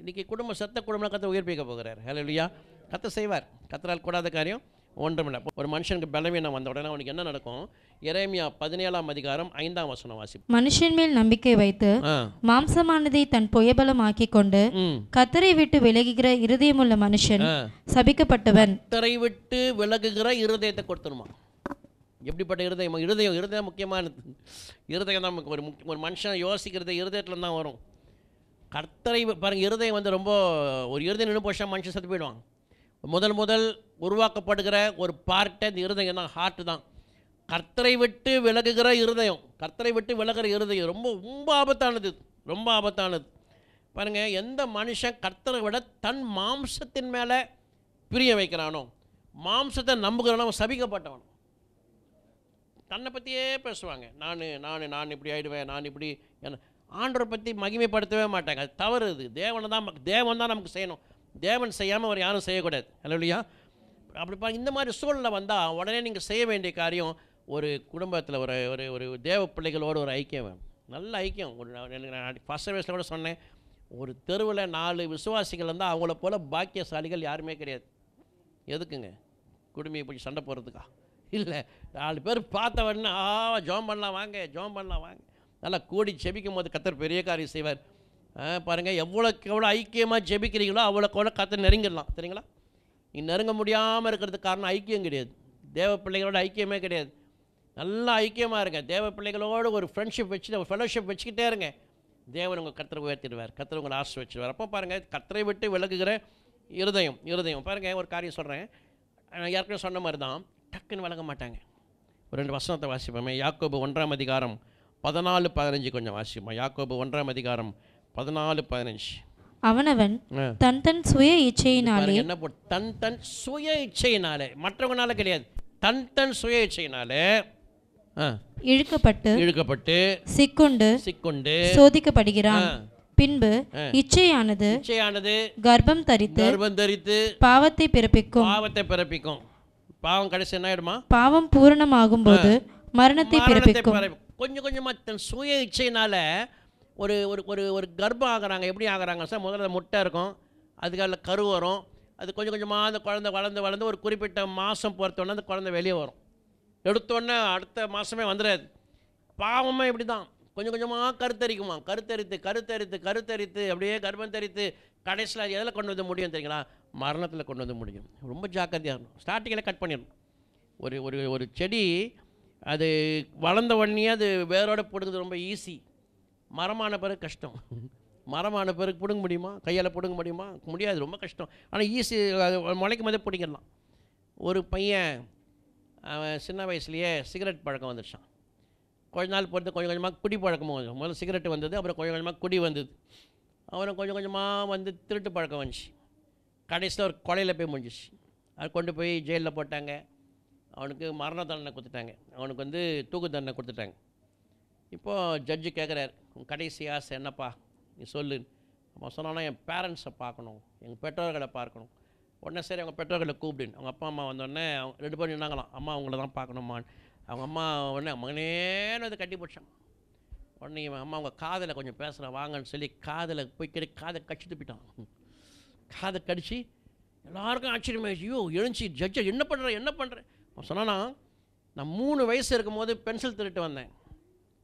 இன்றைக்கி குடும்பம் செத்த குடும்பம் கத்தை உயிர்ப்பிக்க போகிறார் ஹலோ இல்லையா கத்தை செய்வார் கத்தரால் கூடாத காரியம் ஒன்றுமில்லை ஒரு மனுஷனுக்கு பலவீனம் வந்த உடனே அவனுக்கு என்ன நடக்கும் இறைமையா பதினேழாம் அதிகாரம் ஐந்தாம் வசனம் வாசி மனுஷன் மேல் நம்பிக்கை வைத்து மாம்சமானதை தன் புயபலம் ஆக்கி கொண்டு கத்தரை விட்டு விலகுகிற இருதயமுள்ள மனுஷன் சபிக்கப்பட்டவன் கத்தரை விட்டு விலகுகிற இருதயத்தை கொடுத்துருமா எப்படிப்பட்ட இருதயம் இருதயம் இருதயம் முக்கியமானது இருதயம் தான் நமக்கு ஒரு ஒரு மனுஷன் யோசிக்கிறது இருதயத்தில் தான் வரும் கத்தரை பாருங்கள் இருதயம் வந்து ரொம்ப ஒரு இருதயம் நின்று போச்சா மனுஷன் செத்து போயிடுவான் முதல் முதல் உருவாக்கப்படுகிற ஒரு பார்ட்டை இந்த இருதயம் தான் ஹார்ட்டு தான் கர்த்தரை விட்டு விலகுகிற இருதயம் கர்த்தரை விட்டு விலகிற இருதயம் ரொம்ப ரொம்ப ஆபத்தானது ரொம்ப ஆபத்தானது பாருங்கள் எந்த மனுஷன் கர்த்தரை விட தன் மாம்சத்தின் மேலே பிரிய வைக்கிறானோ மாம்சத்தை நம்புகிறவன் சபிக்கப்பட்டவன் தன்னை பற்றியே பேசுவாங்க நான் நான் நான் இப்படி ஆகிடுவேன் நான் இப்படி ஆண்டரை பற்றி மகிமைப்படுத்தவே மாட்டாங்க அது தவறு தேவனை தான் தேவன் தான் நமக்கு செய்யணும் தேவன் செய்யாமல் அவர் யாரும் செய்யக்கூடாது ஹலோ இல்லையா அப்படி பா இந்த மாதிரி சூழ்நிலை வந்தால் உடனே நீங்கள் செய்ய வேண்டிய காரியம் ஒரு குடும்பத்தில் ஒரு ஒரு ஒரு தேவ பிள்ளைகளோடு ஒரு ஐக்கியம் நல்ல ஐக்கியம் ஒரு எனக்கு நான் ஃபஸ்ட் வயசில் கூட சொன்னேன் ஒரு தெருவில் நாலு விசுவாசிகள் இருந்தால் அவங்கள போல் பாக்கியசாலிகள் யாருமே கிடையாது எதுக்குங்க குடும்பியை போய் சண்டை போகிறதுக்கா இல்லை நாலு பேர் உடனே ஆ ஜோம் பண்ணலாம் வாங்க ஜோம் பண்ணலாம் வாங்க நல்லா கூடி செபிக்கும் போது கத்தர் பெரிய காரியம் செய்வார் பாருங்கள் எவ்வளோக்கு எவ்வளோ ஐக்கியமாக ஜெபிக்கிறீங்களோ அவ்வளோக்கு எவ்வளோ கற்று நெருங்கிடலாம் சரிங்களா நெருங்க முடியாமல் இருக்கிறதுக்கு காரணம் ஐக்கியம் கிடையாது தேவ பிள்ளைகளோட ஐக்கியமே கிடையாது நல்லா ஐக்கியமாக இருங்க தேவ பிள்ளைகளோடு ஒரு ஃப்ரெண்ட்ஷிப் வச்சு ஒரு ஃபெலோஷிப் வச்சுக்கிட்டே இருங்க தேவன் உங்கள் கத்தரை உயர்த்திடுவார் கத்தரை உங்களை ஆசிர்வச்சிடுவார் அப்போ பாருங்கள் கத்தரை விட்டு விலகுகிற இருதயம் இருதயம் பாருங்கள் ஒரு காரியம் சொல்கிறேன் ஏற்கனவே சொன்ன மாதிரி தான் டக்குன்னு விளங்க மாட்டாங்க ஒரு ரெண்டு வசனத்தை வாசிப்போமே யாக்கோபு ஒன்றாம் அதிகாரம் பதினாலு பதினஞ்சு கொஞ்சம் வாசிப்போம் யாக்கோபு ஒன்றாம் அதிகாரம் பதினாலு பதினஞ்சு அவனவன் தன் தன் சுய இச்சையினாலே என்ன தன் தன் சுய இச்சையினாலே மற்றவங்கனால கிடையாது தன் தன் சுய இச்சையினாலே இழுக்கப்பட்டு இழுக்கப்பட்டு சிக்குண்டு சிக்குண்டு சோதிக்கப்படுகிறான் பின்பு இச்சையானது இச்சையானது கர்ப்பம் தரித்து கர்ப்பம் தரித்து பாவத்தை பிறப்பிக்கும் பாவத்தை பிறப்பிக்கும் பாவம் கடைசி என்ன ஆயிடுமா பாவம் பூரணமாகும் போது மரணத்தை பிறப்பிக்கும் கொஞ்சம் கொஞ்சமா தன் சுய இச்சையினால ஒரு ஒரு ஒரு ஒரு கர்ப்பம் ஆகிறாங்க எப்படி ஆகிறாங்க சார் முதல்ல முட்டை இருக்கும் அதுக்காக கரு வரும் அது கொஞ்சம் கொஞ்சமாக அந்த குழந்த வளர்ந்து வளர்ந்து ஒரு குறிப்பிட்ட மாதம் பொறுத்தோடனே அந்த குழந்த வெளியே வரும் எடுத்தோடனே அடுத்த மாதமே வந்துடாது பாவமே இப்படி தான் கொஞ்சம் கொஞ்சமாக கருத்தரிக்குமா கருத்தரித்து கருத்தரித்து கருத்தரித்து அப்படியே கர்ப்பம் தெரித்து கடைசியில் அது எதில் கொண்டு வந்து முடியும் தெரியுங்களா மரணத்தில் கொண்டு வந்து முடியும் ரொம்ப ஜாக்கிரதையாக இருக்கும் ஸ்டார்டிங்கில் கட் பண்ணிடணும் ஒரு ஒரு ஒரு செடி அது வளர்ந்த உடனே அது வேரோடு போடுறது ரொம்ப ஈஸி மரமான பிறகு கஷ்டம் மரமான பிறகு பிடுங்க முடியுமா கையால் பிடுங்க முடியுமா முடியாது ரொம்ப கஷ்டம் ஆனால் ஈஸி முளைக்கும் போதே பிடிக்கலாம் ஒரு பையன் அவன் சின்ன வயசுலேயே சிகரெட் பழக்கம் வந்துடுச்சான் கொஞ்ச நாள் பொறுத்து கொஞ்சம் கொஞ்சமாக குடி பழக்கமும் வந்து முதல்ல சிகரெட் வந்தது அப்புறம் கொஞ்சம் கொஞ்சமாக குடி வந்தது அவனை கொஞ்சம் கொஞ்சமாக வந்து திருட்டு பழக்கம் வந்துச்சு கடைசியில் ஒரு கொலையில் போய் முடிஞ்சிச்சு அது கொண்டு போய் ஜெயிலில் போட்டாங்க அவனுக்கு மரண தண்டனை கொடுத்துட்டாங்க அவனுக்கு வந்து தூக்கு தண்டனை கொடுத்துட்டாங்க இப்போது ஜட்ஜு கேட்குறாரு உன் கடைசி ஆசை என்னப்பா நீ சொல்லு அவன் சொன்னான்னா என் பேரண்ட்ஸை பார்க்கணும் எங்கள் பெற்றோர்களை பார்க்கணும் உடனே சரி அவங்க பெற்றோர்களை கூப்பிடுன் அவங்க அப்பா அம்மா வந்தோடனே அவங்க ரெண்டு பேரும் நின்னாங்களாம் அம்மா அவங்கள தான் பார்க்கணுமான்னு அவங்க அம்மா உடனே மகனேன்னு வந்து கட்டி பிடிச்சான் உடனே இவன் அம்மா அவங்க காதில் கொஞ்சம் பேசுகிறேன் வாங்கன்னு சொல்லி காதில் போய் கிடை காதை கடிச்சிட்டு போயிட்டான் காதை கடிச்சு எல்லாருக்கும் ஆச்சரியமாயிடுச்சு ஐயோ எழுந்துச்சி ஜட்ஜை என்ன பண்ணுறேன் என்ன பண்ணுறேன் அவன் சொன்னான்னா நான் மூணு வயசு இருக்கும்போது பென்சில் திருட்டு வந்தேன்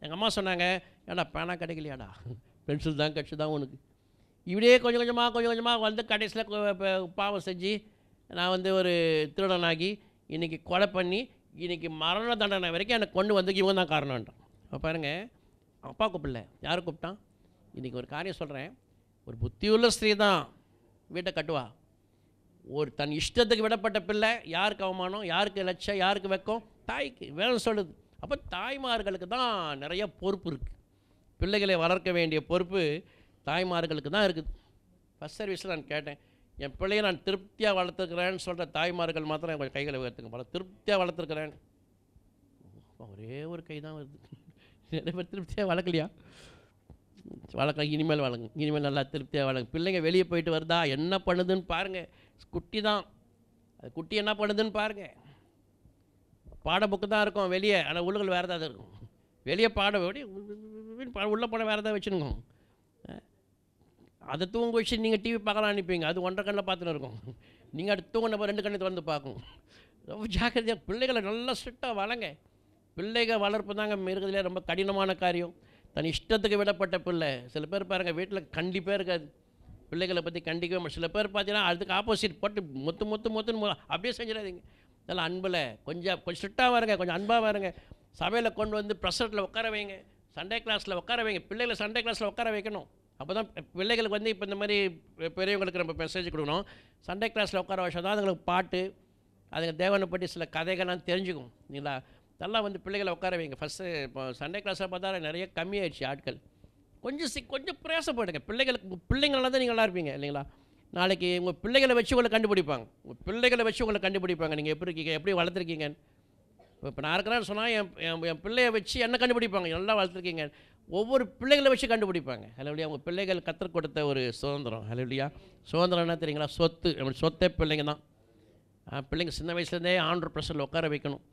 எங்கள் அம்மா சொன்னாங்க ஏடா பேனா கிடைக்கலையாடா பென்சில் தான் கட்சி தான் உனக்கு இப்படியே கொஞ்சம் கொஞ்சமாக கொஞ்சம் கொஞ்சமாக வந்து கடைசியில் பாவம் செஞ்சு நான் வந்து ஒரு திருடனாகி இன்றைக்கி கொலை பண்ணி இன்றைக்கி மரண தண்டனை வரைக்கும் எனக்கு கொண்டு வந்து இவன் தான் காரணம்ன்றான் பாருங்கள் அப்பா கூப்பிடல யார் கூப்பிட்டான் இன்றைக்கி ஒரு காரியம் சொல்கிறேன் ஒரு புத்தியுள்ள ஸ்திரீ தான் வீட்டை கட்டுவா ஒரு தன் இஷ்டத்துக்கு விடப்பட்ட பிள்ளை யாருக்கு அவமானம் யாருக்கு லட்சம் யாருக்கு வெக்கம் தாய்க்கு வேணும் சொல்லுது அப்போ தாய்மார்களுக்கு தான் நிறைய பொறுப்பு இருக்குது பிள்ளைகளை வளர்க்க வேண்டிய பொறுப்பு தாய்மார்களுக்கு தான் இருக்குது ஃபஸ்ட் சர்வீஸில் நான் கேட்டேன் என் பிள்ளையை நான் திருப்தியாக வளர்த்துக்கிறேன்னு சொல்கிற தாய்மார்கள் மாத்திரம் என் கைகளை உயர்த்துங்க பல திருப்தியாக வளர்த்துருக்கிறேன் ஒரே ஒரு கை தான் வருது நிறைய பேர் திருப்தியாக வளர்க்கலையா வளர்க்க இனிமேல் வளங்க இனிமேல் நல்லா திருப்தியாக வளங்க பிள்ளைங்க வெளியே போயிட்டு வருதா என்ன பண்ணுதுன்னு பாருங்கள் குட்டி தான் அது குட்டி என்ன பண்ணுதுன்னு பாருங்கள் பாட புக்கு தான் இருக்கும் வெளியே ஆனால் உள்ளுகள் வேறு தான் இருக்கும் வெளியே பாடம் போயிட்டு உள்ளே போனால் வேறு ஏதாவது வச்சுருக்கோம் அதை தூங்க வச்சு நீங்கள் டிவி பார்க்கலாம் அனுப்பிங்க அது ஒன்றரை கண்ணில் பார்த்துன்னு இருக்கும் நீங்கள் அது நம்ம ரெண்டு கண்ணை திறந்து பார்க்கும் ரொம்ப ஜாக்கிரதையாக பிள்ளைகளை நல்லா ஸ்ட்ரிக்டாக வளங்க பிள்ளைகள் வளர்ப்பு தாங்க இருக்கிறதுலே ரொம்ப கடினமான காரியம் தன் இஷ்டத்துக்கு விடப்பட்ட பிள்ளை சில பேர் பாருங்கள் வீட்டில் கண்டிப்பாக இருக்காது பிள்ளைகளை பற்றி கண்டிக்கவே சில பேர் பார்த்தீங்கன்னா அதுக்கு ஆப்போசிட் போட்டு மொத்து மொத்து மொத்துன்னு அப்படியே செஞ்சிடாதீங்க நல்லா அன்பில் கொஞ்சம் கொஞ்சம் ஸ்ட்ரிக்டாக வருங்க கொஞ்சம் அன்பாக வருங்க சபையில் கொண்டு வந்து ப்ரெஷரில் உட்கார வைங்க சண்டே கிளாஸில் உட்கார வைங்க பிள்ளைகளை சண்டே கிளாஸில் உட்கார வைக்கணும் அப்போ தான் பிள்ளைகளுக்கு வந்து இப்போ இந்த மாதிரி பெரியவங்களுக்கு நம்ம மெசேஜ் கொடுக்கணும் சண்டே கிளாஸில் உட்கார வச்சா தான் அதுங்களுக்கு பாட்டு அதுங்க தேவனை பற்றி சில கதைகள்லாம் தெரிஞ்சுக்கும் இல்லைங்களா அதெல்லாம் வந்து பிள்ளைகளை உட்கார வைங்க ஃபஸ்ட்டு இப்போ சண்டே கிளாஸில் பார்த்தா நிறைய கம்மியாயிடுச்சு ஆட்கள் கொஞ்சம் சி கொஞ்சம் பிரயாசப்படுங்க பிள்ளைகளுக்கு பிள்ளைங்களால தான் நீங்கள் நல்லா இருப்பீங்க இல்லைங்களா நாளைக்கு உங்கள் பிள்ளைகளை வச்சு உங்களை கண்டுபிடிப்பாங்க உங்கள் பிள்ளைகளை வச்சு உங்களை கண்டுபிடிப்பாங்க நீங்கள் எப்படி இருக்கீங்க எப்படி வளர்த்துருக்கீங்கன்னு இப்போ நான் இருக்கிறேன்னு சொன்னால் என் என் பிள்ளையை வச்சு என்ன கண்டுபிடிப்பாங்க நல்லா வளர்த்துருக்கீங்க ஒவ்வொரு பிள்ளைகளை வச்சு கண்டுபிடிப்பாங்க இல்லையா உங்கள் பிள்ளைகள் கற்றுக் கொடுத்த ஒரு சுதந்திரம் சுதந்திரம் என்ன தெரியுங்களா சொத்து நம்ம சொத்தே பிள்ளைங்க தான் பிள்ளைங்க சின்ன வயசுலேருந்தே ஆண்ட்ரு ப்ரெஷரில் உட்கார வைக்கணும்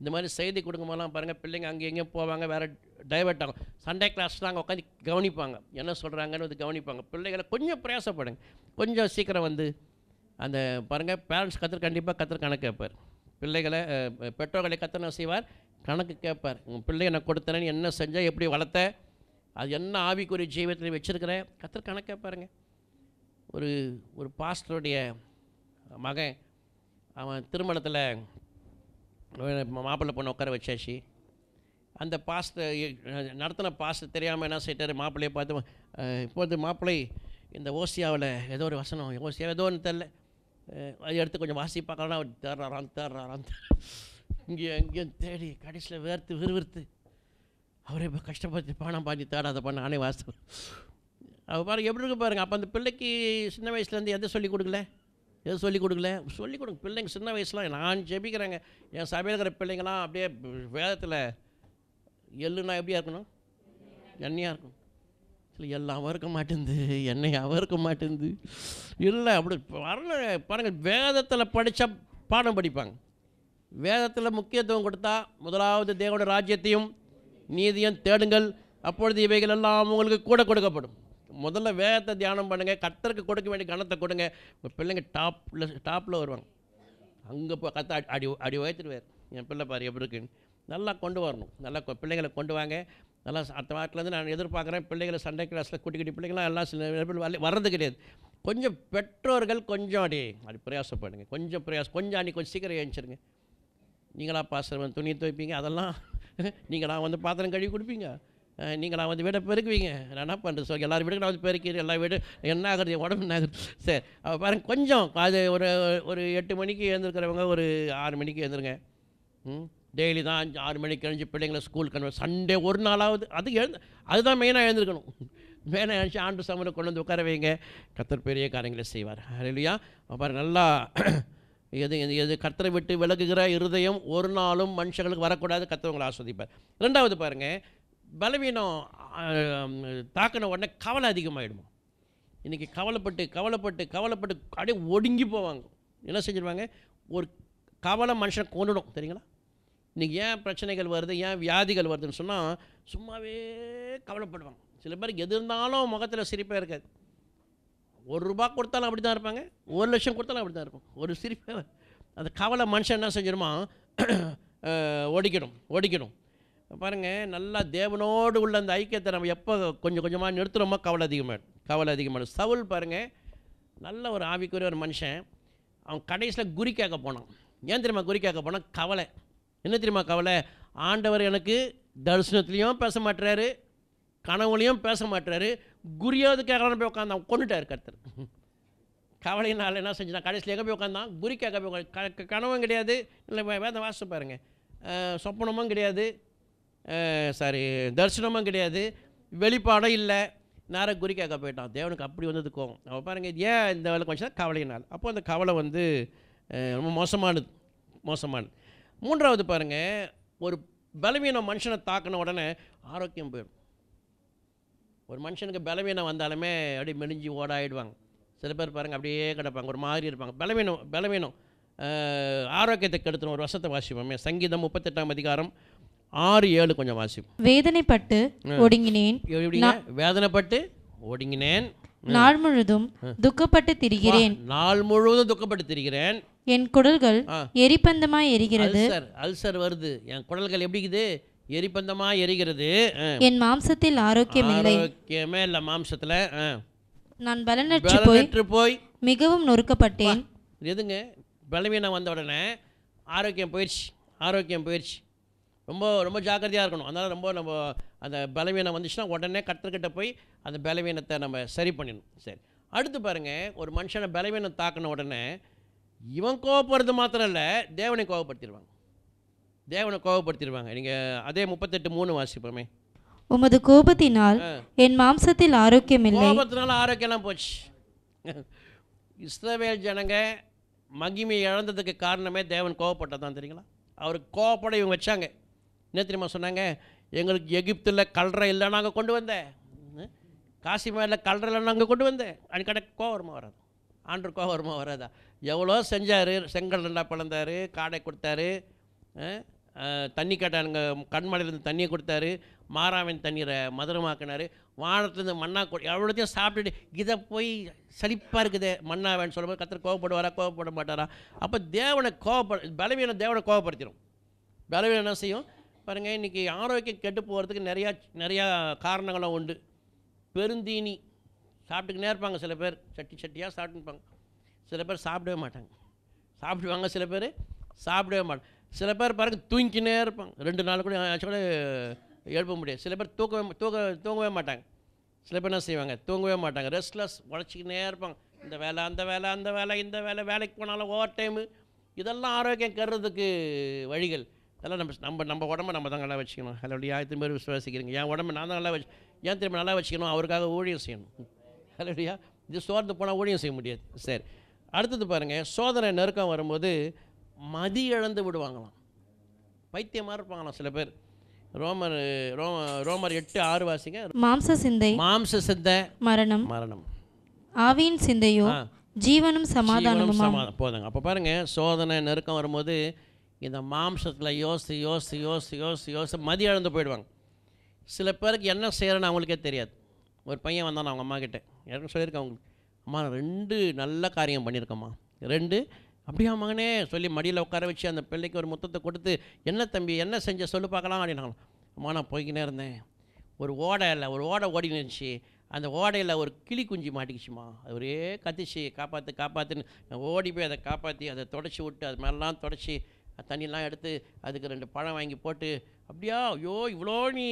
இந்த மாதிரி செய்தி கொடுக்கும்போதெல்லாம் பாருங்கள் பிள்ளைங்க அங்கே எங்கேயும் போவாங்க வேறு டைவெர்ட் ஆகும் சண்டே கிளாஸ்லாம் அங்கே உட்காந்து கவனிப்பாங்க என்ன சொல்கிறாங்கன்னு வந்து கவனிப்பாங்க பிள்ளைகளை கொஞ்சம் பிரயாசப்படுங்க கொஞ்சம் சீக்கிரம் வந்து அந்த பாருங்கள் பேரண்ட்ஸ் கற்றுக்கு கண்டிப்பாக கற்றுக்கு கணக்கு வைப்பார் பிள்ளைகளை பெற்றோர்களை கத்தனை செய்வார் கணக்கு கேட்பார் உங்கள் பிள்ளை எனக்கு கொடுத்தனேன்னு என்ன செஞ்சால் எப்படி வளர்த்த அது என்ன ஆவிக்குரிய ஜீவத்தில் வச்சுருக்கிறேன் கத்திர கணக்கு கேட்பாருங்க ஒரு ஒரு பாஸ்டருடைய மகன் அவன் திருமணத்தில் மாப்பிள்ளை பொண்ணு உட்கார வச்சாச்சு அந்த பாஸ்டர் நடத்தின பாஸ்ட் தெரியாமல் என்ன செய்யிட்டார் மாப்பிள்ளையை பார்த்து இப்போது மாப்பிள்ளை இந்த ஓசியாவில் ஏதோ ஒரு வசனம் ஓசியா ஏதோ ஒன்று தெரில எடுத்து கொஞ்சம் வாசிப்பாங்கன்னா தேர்றாரான் தேர்றாரான் இங்கே எங்கேயும் தேடி கடைசியில் வேர்த்து விறுவிறுத்து அவரே இப்போ கஷ்டப்பட்டு பணம் அதை பண்ண நானே வாசிப்பேன் அவர் பாருங்கள் எப்படி இருக்கு பாருங்கள் அப்போ அந்த பிள்ளைக்கு சின்ன வயசுலேருந்து எதை சொல்லிக் கொடுக்கல எதுவும் சொல்லிக் கொடுக்கல சொல்லிக் கொடுங்க பிள்ளைங்க சின்ன வயசுலாம் நான் ஜெபிக்கிறேங்க என் சபையில் இருக்கிற பிள்ளைங்களாம் அப்படியே வேதத்தில் எள்ளுனா எப்படியா இருக்கணும் எண்ணியாக இருக்கணும் இல்லை எல்லாம் இருக்க மாட்டேங்குது என்னையாவும் இருக்க மாட்டேங்குது இல்லை அப்படி வரல பாருங்கள் வேதத்தில் படித்த பாடம் படிப்பாங்க வேதத்தில் முக்கியத்துவம் கொடுத்தா முதலாவது தேவோட ராஜ்யத்தையும் நீதியும் தேடுங்கள் அப்பொழுது இவைகள் எல்லாம் உங்களுக்கு கூட கொடுக்கப்படும் முதல்ல வேதத்தை தியானம் பண்ணுங்கள் கத்தருக்கு கொடுக்க வேண்டிய கணத்தை கொடுங்க உங்கள் பிள்ளைங்க டாப்பில் டாப்பில் வருவாங்க அங்கே போய் கத்த அடி அடி உயர்த்திடுவார் என் பிள்ளை பாரு எப்படி இருக்குன்னு நல்லா கொண்டு வரணும் நல்லா பிள்ளைங்களை கொண்டு வாங்க அதெல்லாம் அந்த வாரத்துலேருந்து நான் எதிர்பார்க்குறேன் பிள்ளைகளை சண்டை கிளாஸில் குட்டி பிள்ளைங்களாம் எல்லாம் சில வர்றது கிடையாது கொஞ்சம் பெற்றோர்கள் கொஞ்சம் அடி அப்படி பிரயாசப்படுங்க கொஞ்சம் பிரயாசம் கொஞ்சம் அன்றைக்கி கொஞ்சம் சீக்கிரம் எழுந்திருங்க நீங்களாக பாசம் துணி துவைப்பீங்க அதெல்லாம் நீங்களாக வந்து பாத்திரம் கழுவி கொடுப்பீங்க நீங்கள் நான் வந்து வீடை பெருக்குவீங்க நான் என்ன பண்ணுறது சார் எல்லோரும் வீடுகளும் நான் வந்து பெருக்கிறேன் எல்லா வீடு என்ன ஆகுறது உடம்பு என்ன ஆகுது சரி அப்போ பாருங்க கொஞ்சம் அது ஒரு ஒரு எட்டு மணிக்கு எழுந்திருக்கிறவங்க ஒரு ஆறு மணிக்கு எழுந்துருங்க ம் டெய்லி தான் அஞ்சு ஆறு மணிக்கு அஞ்சு பிள்ளைங்களை ஸ்கூல் கண்ணு சண்டே ஒரு நாளாவது அது எழுந்து அதுதான் மெயினாக எழுந்திருக்கணும் மெயினாக எழுந்து ஆண்டு சமரை கொண்டு வந்து உட்கார வைங்க கத்தர் பெரிய காரியங்களை செய்வார் இல்லையா அப்புறம் நல்லா எது எது கத்தரை விட்டு விலகுகிற இருதயம் ஒரு நாளும் மனுஷங்களுக்கு வரக்கூடாது கத்தவங்களை ஆஸ்வதிப்பார் ரெண்டாவது பாருங்கள் பலவீனம் தாக்கின உடனே கவலை அதிகமாகிடுமா இன்றைக்கி கவலைப்பட்டு கவலைப்பட்டு கவலைப்பட்டு அப்படியே ஒடுங்கி போவாங்க என்ன செஞ்சுருவாங்க ஒரு கவலை மனுஷனை கொண்டுடும் தெரியுங்களா இன்றைக்கி ஏன் பிரச்சனைகள் வருது ஏன் வியாதிகள் வருதுன்னு சொன்னால் சும்மாவே கவலைப்படுவாங்க சில பேருக்கு எது இருந்தாலும் முகத்தில் சிரிப்பாக இருக்காது ஒரு ரூபா கொடுத்தாலும் அப்படி தான் இருப்பாங்க ஒரு லட்சம் கொடுத்தாலும் அப்படி தான் இருப்பாங்க ஒரு சிரிப்பாக அந்த கவலை மனுஷன் என்ன செஞ்சிருமா ஒடிக்கணும் ஒடிக்கணும் பாருங்கள் நல்லா தேவனோடு உள்ள அந்த ஐக்கியத்தை நம்ம எப்போ கொஞ்சம் கொஞ்சமாக நிறுத்துகிறோமோ கவலை அதிகமாகிடும் கவலை அதிகமாகிடும் சவுல் பாருங்கள் நல்ல ஒரு ஆவிக்குரிய ஒரு மனுஷன் அவன் கடைசியில் கேட்க போனான் ஏன் தெரியுமா கேட்க போனான் கவலை என்ன தெரியுமா கவலை ஆண்டவர் எனக்கு தரிசனத்துலேயும் பேச மாட்டுறாரு கனவுலையும் பேச மாட்டுறாரு குறியாவதுக்காக போய் உட்காந்தான் கொண்டுட்டார் கருத்தர் கவலையினால் என்ன செஞ்சுட்டான் கடைசியில் எங்கே போய் உட்காந்தான் கேட்க போய் உட்காந்து கனவும் கிடையாது இல்லை வேதம் வாச பாருங்கள் சொப்பனமும் கிடையாது சாரி தரிசனமும் கிடையாது வெளிப்பாடும் இல்லை நேராக கேட்க போயிட்டான் தேவனுக்கு அப்படி வந்தது கோவம் அவன் பாருங்கள் ஏன் இந்த வேலை கொஞ்சம் கவலையினால் அப்போ அந்த கவலை வந்து ரொம்ப மோசமானது மோசமானது மூன்றாவது பாருங்கள் ஒரு பலவீனம் மனுஷனை தாக்கின உடனே ஆரோக்கியம் போயிடும் ஒரு மனுஷனுக்கு பலவீனம் வந்தாலுமே அப்படியே மெலிஞ்சு ஓடாயிடுவாங்க சில பேர் பாருங்கள் அப்படியே கிடப்பாங்க ஒரு மாதிரி இருப்பாங்க பலவீனம் பலவீனம் ஆரோக்கியத்தை கெடுத்துரும் ஒரு வருஷத்தை வாசிப்போமே சங்கீதம் முப்பத்தெட்டாம் அதிகாரம் ஆறு ஏழு கொஞ்சம் வாசிப்போம் வேதனைப்பட்டு ஒடுங்கினேன் வேதனைப்பட்டு ஒடுங்கினேன் நாள் முழுதும் துக்கப்பட்டு திரிகிறேன் நாள் முழுவதும் துக்கப்பட்டு திரிகிறேன் என் குடல்கள் எரிபந்தமாய் எரிகிறது அல்சர் வருது என் குடல்கள் எப்படி இருக்குது எரிபந்தமா எரிகிறது என் மாம்சத்தில் ஆரோக்கியம் இல்லை ஆரோக்கியமே இல்ல மாம்சத்துல நான் பலனற்று போய் போய் மிகவும் நொறுக்கப்பட்டேன் எதுங்க பலவீனம் வந்த உடனே ஆரோக்கியம் போயிடுச்சு ஆரோக்கியம் போயிடுச்சு ரொம்ப ரொம்ப ஜாக்கிரதையாக இருக்கணும் அதனால் ரொம்ப நம்ம அந்த பலவீனம் வந்துச்சுன்னா உடனே கற்றுக்கிட்ட போய் அந்த பலவீனத்தை நம்ம சரி பண்ணிடணும் சரி அடுத்து பாருங்கள் ஒரு மனுஷனை பலவீனம் தாக்கின உடனே இவன் கோவப்படுறது மாத்திரம் இல்லை தேவனை கோவப்படுத்திடுவாங்க தேவனை கோவப்படுத்திடுவாங்க நீங்கள் அதே முப்பத்தெட்டு மூணு வாசிப்போமே உமது கோபத்தினால் என் மாம்சத்தில் ஆரோக்கியம் இல்லை கோபத்தினால ஆரோக்கியம்லாம் போச்சு இஸ்ரவேல் ஜனங்க மகிமை இழந்ததுக்கு காரணமே தேவன் தான் தெரியுங்களா அவர் கோவப்பட இவங்க வச்சாங்க என்ன தெரியுமா சொன்னாங்க எங்களுக்கு எகிப்தில் கல்ற இல்லை நாங்கள் கொண்டு வந்தேன் காசிமேல கல்றலாம் அங்கே கொண்டு வந்தேன் அன்றைக்கட கோவரமாக வராது ஆண்டு கோவரமாக வராதா எவ்வளோ செஞ்சார் செங்கல் நல்லா பிளந்தார் காடை கொடுத்தாரு தண்ணி கேட்டாங்க கண்மலையிலேருந்து தண்ணியை கொடுத்தாரு மாறாவின் தண்ணீரை மதுரமாக்கினார் வானத்துலேருந்து மண்ணா கொடு எவ்வளோத்தையும் சாப்பிட்டுட்டு இதை போய் சளிப்பாக இருக்குது மண்ணாவேன்னு சொல்லும்போது கத்திர கோவப்படுவாரா கோவப்பட மாட்டாரா அப்போ தேவனை கோவப்பட பலவீனம் தேவனை கோவப்படுத்திடும் பலவீனம் என்ன செய்யும் பாருங்கள் இன்றைக்கி ஆரோக்கியம் கெட்டு போகிறதுக்கு நிறையா நிறையா காரணங்களும் உண்டு பெருந்தீனி சாப்பிட்டுக்கினே இருப்பாங்க சில பேர் சட்டி சட்டியாக சாப்பிட்டுப்பாங்க சில பேர் சாப்பிடவே மாட்டாங்க சாப்பிடுவாங்க சில பேர் சாப்பிடவே மாட்டாங்க சில பேர் பாருங்க தூங்கினே இருப்பாங்க ரெண்டு நாள் கூட கூட எழுப்ப முடியாது சில பேர் தூக்கவே தூக்க தூங்கவே மாட்டாங்க சில பேர் என்ன செய்வாங்க தூங்கவே மாட்டாங்க ரெஸ்ட்லெஸ் உழைச்சிக்கினே இருப்பாங்க இந்த வேலை அந்த வேலை அந்த வேலை இந்த வேலை வேலைக்கு போனாலும் ஓவர் டைமு இதெல்லாம் ஆரோக்கியம் கருறதுக்கு வழிகள் அதெல்லாம் நம்ம நம்ம நம்ம உடம்ப நம்ம தான் நல்லா வச்சுக்கணும் ஹலோ யாத்தின் பேர் விசுவாசிக்கிறீங்க என் உடம்பு நான் தான் நல்லா வச்சு ஏன் திரும்ப நல்லா வச்சுக்கணும் அவருக்காக ஊழியம் செய்யணும் இல்லையா இது சோர்ந்து போனால் ஊழியம் செய்ய முடியாது சரி அடுத்தது பாருங்கள் சோதனை நெருக்கம் வரும்போது மதி இழந்து விடுவாங்களாம் பைத்தியமாக இருப்பாங்களாம் சில பேர் ரோமர் ரோம ரோமர் எட்டு ஆறு வாசிங்க மாம்ச சிந்தை மாம்ச சிந்தை மரணம் மரணம் ஆவியின் சிந்தையோ ஜீவனும் சமாதானமும் சமாதானம் போதுங்க அப்போ பாருங்கள் சோதனை நெருக்கம் வரும்போது இந்த மாம்சத்தில் யோசித்து யோசித்து யோசித்து யோசித்து யோசித்து மதி இழந்து போயிடுவாங்க சில பேருக்கு என்ன செய்கிறேன்னு அவங்களுக்கே தெரியாது ஒரு பையன் வந்தான் அவங்க அம்மா கிட்டே எனக்கு சொல்லியிருக்கேன் அவங்களுக்கு அம்மா ரெண்டு நல்ல காரியம் பண்ணியிருக்கம்மா ரெண்டு அப்படியா மகனே சொல்லி மடியில் உட்கார வச்சு அந்த பிள்ளைக்கு ஒரு முத்தத்தை கொடுத்து என்ன தம்பி என்ன செஞ்ச சொல்லு பார்க்கலாம் அப்படின்னாங்களோ அம்மா நான் போய்கினே இருந்தேன் ஒரு ஓடை இல்லை ஒரு ஓடை ஓடி நினச்சி அந்த ஓடையில் ஒரு கிளி குஞ்சு மாட்டிக்கிச்சுமா அது ஒரே கத்திச்சு காப்பாற்று காப்பாற்றுன்னு ஓடி போய் அதை காப்பாற்றி அதை தொடச்சி விட்டு அது மேலாம் தொடச்சி தண்ணியெலாம் எடுத்து அதுக்கு ரெண்டு பழம் வாங்கி போட்டு அப்படியா ஐயோ இவ்வளோ நீ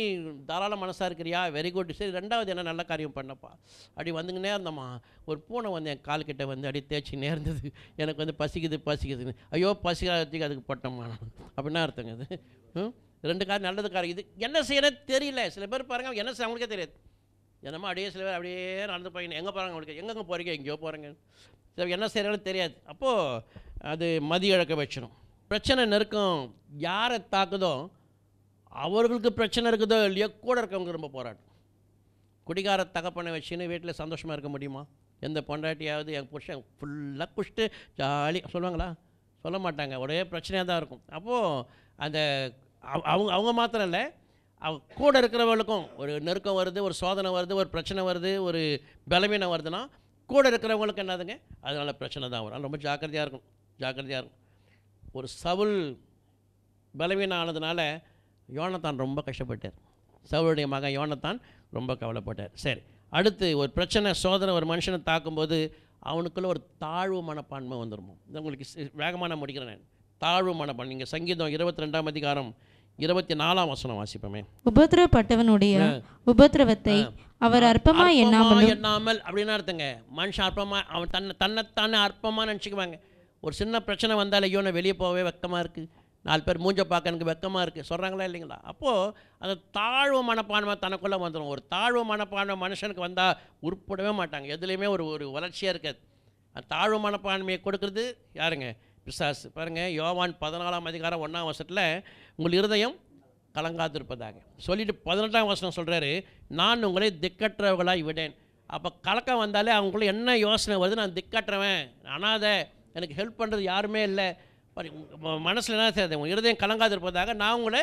தாராள மனசாக இருக்கிறியா வெரி குட் சரி ரெண்டாவது என்ன நல்ல காரியம் பண்ணப்பா அப்படி வந்துங்க நேர்ந்தம்மா ஒரு பூனை வந்து என் கால்கிட்ட வந்து அடி தேய்ச்சி நேர்ந்தது எனக்கு வந்து பசிக்குது பசிக்குதுன்னு ஐயோ பசிக்கிறதுக்கு அதுக்கு போட்டோம்மா அப்படின்னா அர்த்தங்க அது ரெண்டு காரம் நல்லது காரம் இது என்ன செய்யறது தெரியல சில பேர் பாருங்கள் என்ன செய்ய அவங்களுக்கே தெரியாது என்னம்மா அப்படியே சில பேர் அப்படியே நடந்து போய் எங்கே போகிறாங்க அவங்களுக்கு எங்கெங்கே போகிறீங்க எங்கேயோ போகிறேங்க சில என்ன செய்கிறாலும் தெரியாது அப்போது அது மதியழக்க இழக்க வச்சிடும் பிரச்சனை நெருக்கம் யாரை தாக்குதோ அவர்களுக்கு பிரச்சனை இருக்குதோ இல்லையோ கூட இருக்கவங்க ரொம்ப போராட்டம் குடிகார தகப்பனை வச்சுன்னு வீட்டில் சந்தோஷமாக இருக்க முடியுமா எந்த பொண்டாட்டியாவது என் புருஷன் ஃபுல்லாக குஷ்டு ஜாலி சொல்லுவாங்களா சொல்ல மாட்டாங்க ஒரே பிரச்சனையாக தான் இருக்கும் அப்போது அந்த அவங்க அவங்க மாத்திரம் இல்லை அவ கூட இருக்கிறவங்களுக்கும் ஒரு நெருக்கம் வருது ஒரு சோதனை வருது ஒரு பிரச்சனை வருது ஒரு பலவீனம் வருதுன்னா கூட இருக்கிறவங்களுக்கு என்னதுங்க அதனால் பிரச்சனை தான் வரும் ரொம்ப ஜாக்கிரதையாக இருக்கும் ஜாக்கிரதையாக இருக்கும் ஒரு சவுல் பலவீனம் ஆனதுனால யோனத்தான் ரொம்ப கஷ்டப்பட்டார் சவுளுடைய மகன் யோனத்தான் ரொம்ப கவலைப்பட்டார் சரி அடுத்து ஒரு பிரச்சனை சோதனை ஒரு மனுஷனை தாக்கும்போது அவனுக்குள்ளே ஒரு தாழ்வு மனப்பான்மை வந்துடுமோ இது உங்களுக்கு வேகமான முடிக்கிறேன் தாழ்வு மனப்பான்மை நீங்கள் சங்கீதம் இருபத்தி ரெண்டாம் அதிகாரம் இருபத்தி நாலாம் வசனம் வாசிப்போமே உபத்திரப்பட்டவனுடைய உபத்திரவத்தை அவர் அற்பமாக எண்ணாமல் எண்ணாமல் அப்படின்னு அர்த்தங்க மனுஷன் அற்பமா அவன் தன்னை தன்னைத்தானே அற்பமாக நினச்சிக்குவாங்க ஒரு சின்ன பிரச்சனை வந்தால் ஐயோ நான் வெளியே போகவே வெக்கமாக இருக்குது நாலு பேர் மூஞ்ச பார்க்க எனக்கு வெக்கமாக இருக்குது சொல்கிறாங்களா இல்லைங்களா அப்போது அந்த தாழ்வு மனப்பான்மை தனக்குள்ளே வந்துடும் ஒரு தாழ்வு மனப்பான்மை மனுஷனுக்கு வந்தால் உருப்படவே மாட்டாங்க எதுலேயுமே ஒரு ஒரு வளர்ச்சியாக இருக்காது அந்த தாழ்வு மனப்பான்மையை கொடுக்குறது யாருங்க பிசாசு பாருங்கள் யோவான் பதினாலாம் அதிகாரம் ஒன்றாம் வருஷத்தில் உங்கள் இருதயம் கலங்காதிருப்பதாங்க சொல்லிட்டு பதினெட்டாம் வருஷம் சொல்கிறாரு நான் உங்களை திக்கற்றவர்களாக விடேன் அப்போ கலக்கம் வந்தாலே அவங்களுக்குள்ள என்ன யோசனை வருது நான் திக்கற்றவன் அனாதை எனக்கு ஹெல்ப் பண்ணுறது யாருமே இல்லை மனசில் என்ன செய்யாது உங்கள் இருதயம் கலங்காதிருப்பதாக நான் உங்களை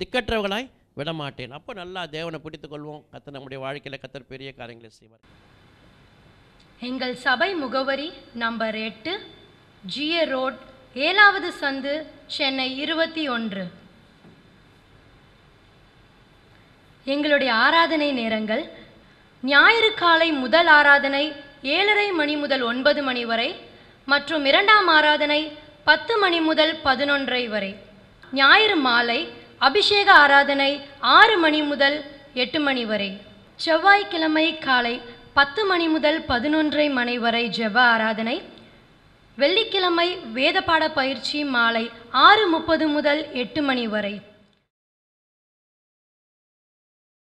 திக்கற்றவர்களாய் விடமாட்டேன் அப்போ நல்லா தேவனை பிடித்துக்கொள்வோம் கத்தர் நம்முடைய வாழ்க்கையில் கத்தர் பெரிய காரியங்களை செய்வார் எங்கள் சபை முகவரி நம்பர் எட்டு ஜிஏ ரோட் ஏழாவது சந்து சென்னை இருபத்தி ஒன்று எங்களுடைய ஆராதனை நேரங்கள் ஞாயிறு காலை முதல் ஆராதனை ஏழரை மணி முதல் ஒன்பது மணி வரை மற்றும் இரண்டாம் ஆராதனை பத்து மணி முதல் பதினொன்றை வரை ஞாயிறு மாலை அபிஷேக ஆராதனை ஆறு மணி முதல் எட்டு மணி வரை செவ்வாய்க்கிழமை காலை பத்து மணி முதல் பதினொன்றை மணி வரை ஜெவ ஆராதனை வெள்ளிக்கிழமை வேத பாட பயிற்சி மாலை ஆறு முப்பது முதல் எட்டு மணி வரை